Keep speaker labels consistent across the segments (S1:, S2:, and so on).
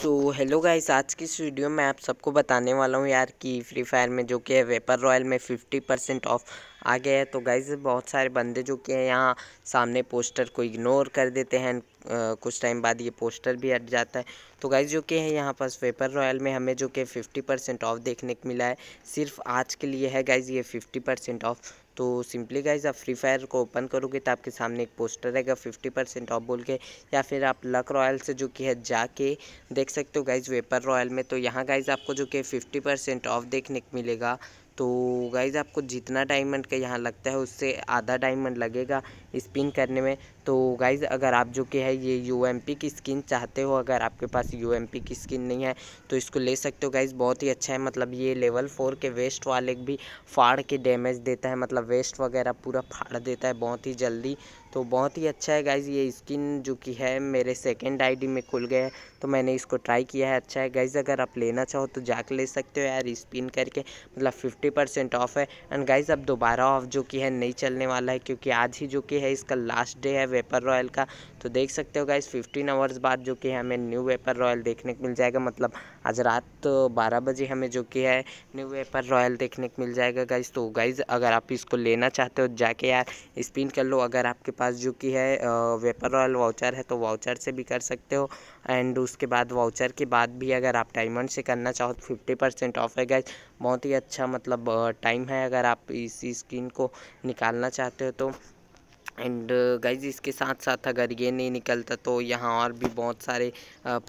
S1: so hello guys आज की इस वीडियो में आप सबको बताने वाला हूँ यार कि फ्री फायर में जो कि है वेपर रॉयल में 50 परसेंट ऑफ आ गया है तो गाइज बहुत सारे बंदे जो कि हैं यहाँ सामने पोस्टर को इग्नोर कर देते हैं कुछ टाइम बाद ये पोस्टर भी हट जाता है तो गाइज जो कि है यहाँ पास वेपर रॉयल में हमें जो कि फिफ्टी परसेंट ऑफ देखने को मिला है सिर्फ आज के लिए है गाइज ये फिफ्टी परसेंट ऑफ तो सिंपली गाइज आप फ्री फायर को ओपन करोगे तो आपके सामने एक पोस्टर रहेगा फिफ्टी परसेंट ऑफ बोल के या फिर आप लक रॉयल से जो कि है जाके देख सकते हो गाइज वेपर रॉयल में तो यहाँ गाइज आपको जो कि फिफ्टी परसेंट ऑफ देखने को मिलेगा तो गाइज़ आपको जितना डायमंड का यहाँ लगता है उससे आधा डायमंड लगेगा स्पिन करने में तो गाइज़ अगर आप जो कि है ये यू की स्किन चाहते हो अगर आपके पास यू की स्किन नहीं है तो इसको ले सकते हो गाइज़ बहुत ही अच्छा है मतलब ये लेवल फोर के वेस्ट वाले भी फाड़ के डैमेज देता है मतलब वेस्ट वगैरह पूरा फाड़ देता है बहुत ही जल्दी तो बहुत ही अच्छा है गाइज़ ये स्किन जो कि है मेरे सेकेंड आईडी में खुल गया है तो मैंने इसको ट्राई किया है अच्छा है गाइज़ अगर आप लेना चाहो तो जाके ले सकते हो यार स्पिन करके मतलब फिफ्टी परसेंट ऑफ है एंड गाइज़ अब दोबारा ऑफ जो कि है नहीं चलने वाला है क्योंकि आज ही जो कि है है इसका लास्ट डे है वेपर रॉयल का तो देख सकते हो गाइज फिफ्टीन आवर्स बाद जो कि हमें न्यू वेपर रॉयल देखने को मिल जाएगा मतलब आज रात तो बारह बजे हमें जो कि है न्यू वेपर रॉयल देखने को मिल जाएगा गाइस तो गाइज अगर आप इसको लेना चाहते हो जाके यार स्पिन कर लो अगर आपके पास जो कि है वेपर रॉयल वाउचर है तो वाउचर से भी कर सकते हो एंड उसके बाद वाउचर के बाद भी अगर आप डायमंड से करना चाहो तो फिफ्टी परसेंट ऑफ है गाइज बहुत ही अच्छा मतलब टाइम है अगर आप इसी स्किन को निकालना चाहते हो तो एंड गाइज uh, इसके साथ साथ अगर ये नहीं निकलता तो यहाँ और भी बहुत सारे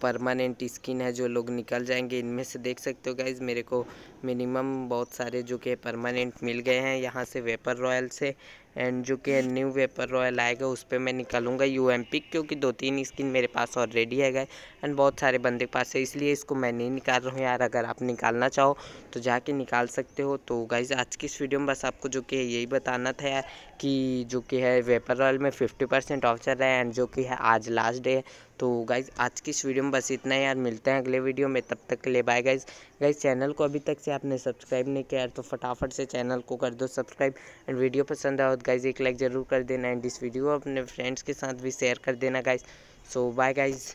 S1: परमानेंट स्किन है जो लोग निकल जाएंगे इनमें से देख सकते हो गाइज मेरे को मिनिमम बहुत सारे जो कि परमानेंट मिल गए हैं यहाँ से वेपर रॉयल से एंड जो कि न्यू वेपर रॉयल आएगा उस पर मैं निकालूंगा यू एम पी क्योंकि दो तीन स्किन मेरे पास ऑलरेडी है गए एंड बहुत सारे बंदे के पास है इसलिए इसको मैं नहीं निकाल रहा हूँ यार अगर आप निकालना चाहो तो जाके निकाल सकते हो तो गाइज आज की इस वीडियो में बस आपको जो कि यही बताना था यार कि जो कि है वेपर रॉयल में फिफ्टी परसेंट ऑफ चल रहा है एंड जो कि है आज लास्ट डे है तो गाइज़ आज की इस वीडियो में बस इतना ही यार मिलते हैं अगले वीडियो में तब तक के लिए बाय गाइज़ गाइज़ चैनल को अभी तक से आपने सब्सक्राइब नहीं किया तो फटाफट से चैनल को कर दो सब्सक्राइब एंड वीडियो पसंद आओ तो गाइज़ एक लाइक ज़रूर कर देना एंड इस वीडियो को अपने फ्रेंड्स के साथ भी शेयर कर देना गाइज़ सो बाय गाइज़